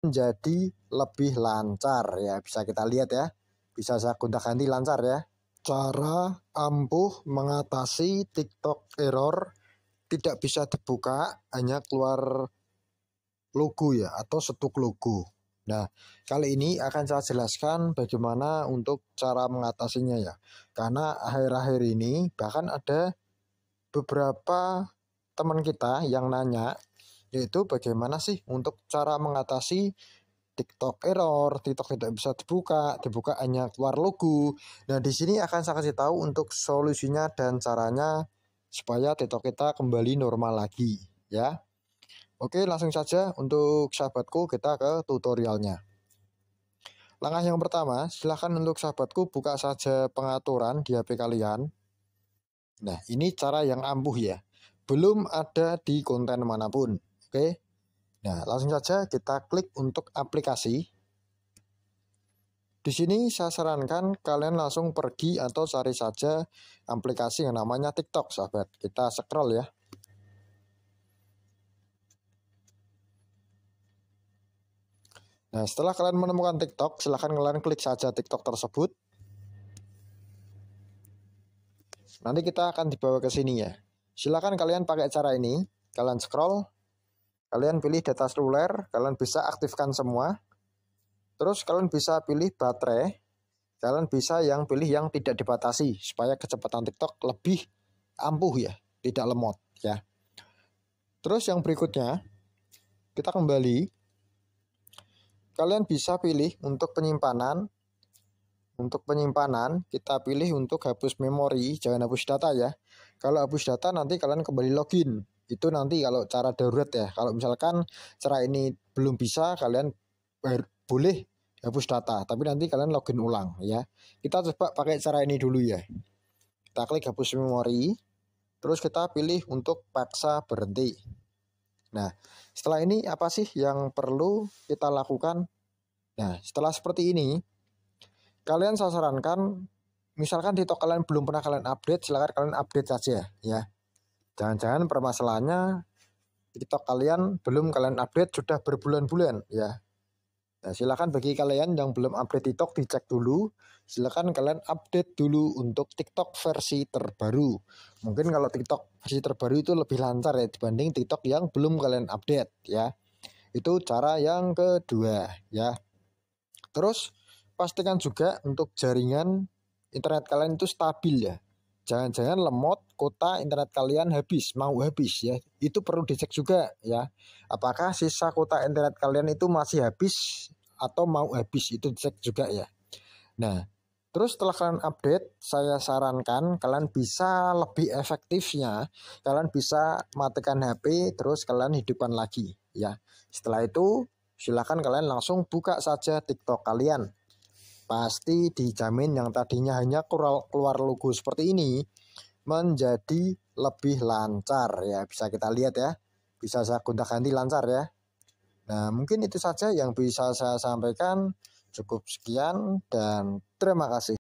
menjadi lebih lancar ya bisa kita lihat ya bisa saya gonta ganti lancar ya cara ampuh mengatasi TikTok error tidak bisa dibuka hanya keluar logo ya atau setuk logo nah kali ini akan saya jelaskan bagaimana untuk cara mengatasinya ya karena akhir-akhir ini bahkan ada beberapa teman kita yang nanya yaitu bagaimana sih untuk cara mengatasi TikTok error, TikTok tidak bisa dibuka, dibuka hanya keluar logo. Nah, di sini akan saya kasih tahu untuk solusinya dan caranya supaya TikTok kita kembali normal lagi, ya. Oke, langsung saja untuk sahabatku kita ke tutorialnya. Langkah yang pertama, silahkan untuk sahabatku buka saja pengaturan di HP kalian. Nah, ini cara yang ampuh ya. Belum ada di konten manapun. Oke. Nah, langsung saja kita klik untuk aplikasi. Di sini saya sarankan kalian langsung pergi atau cari saja aplikasi yang namanya TikTok, sahabat. Kita scroll ya. Nah, setelah kalian menemukan TikTok, silahkan kalian klik saja TikTok tersebut. Nanti kita akan dibawa ke sini ya. Silahkan kalian pakai cara ini. Kalian scroll, Kalian pilih data seluler, kalian bisa aktifkan semua. Terus kalian bisa pilih baterai. Kalian bisa yang pilih yang tidak dibatasi supaya kecepatan TikTok lebih ampuh ya, tidak lemot ya. Terus yang berikutnya kita kembali kalian bisa pilih untuk penyimpanan untuk penyimpanan kita pilih untuk hapus memori, jangan hapus data ya. Kalau hapus data nanti kalian kembali login. Itu nanti kalau cara darurat ya. Kalau misalkan cara ini belum bisa kalian boleh hapus data, tapi nanti kalian login ulang ya. Kita coba pakai cara ini dulu ya. Kita klik hapus memori, terus kita pilih untuk paksa berhenti. Nah, setelah ini apa sih yang perlu kita lakukan? Nah, setelah seperti ini, kalian saya sarankan misalkan TikTok kalian belum pernah kalian update, silahkan kalian update saja ya. Jangan-jangan permasalahannya TikTok kalian belum kalian update sudah berbulan-bulan ya. Nah, silakan bagi kalian yang belum update TikTok dicek dulu. Silahkan kalian update dulu untuk TikTok versi terbaru. Mungkin kalau TikTok versi terbaru itu lebih lancar ya dibanding TikTok yang belum kalian update ya. Itu cara yang kedua ya. Terus pastikan juga untuk jaringan internet kalian itu stabil ya. Jangan-jangan lemot, kota internet kalian habis, mau habis ya. Itu perlu dicek juga ya. Apakah sisa kota internet kalian itu masih habis atau mau habis itu dicek juga ya. Nah, Terus setelah kalian update, saya sarankan kalian bisa lebih efektifnya, kalian bisa matikan HP, terus kalian hidupkan lagi ya. Setelah itu, silakan kalian langsung buka saja TikTok kalian. Pasti dijamin yang tadinya hanya keluar logo seperti ini menjadi lebih lancar ya bisa kita lihat ya bisa saya gonta ganti lancar ya nah mungkin itu saja yang bisa saya sampaikan cukup sekian dan terima kasih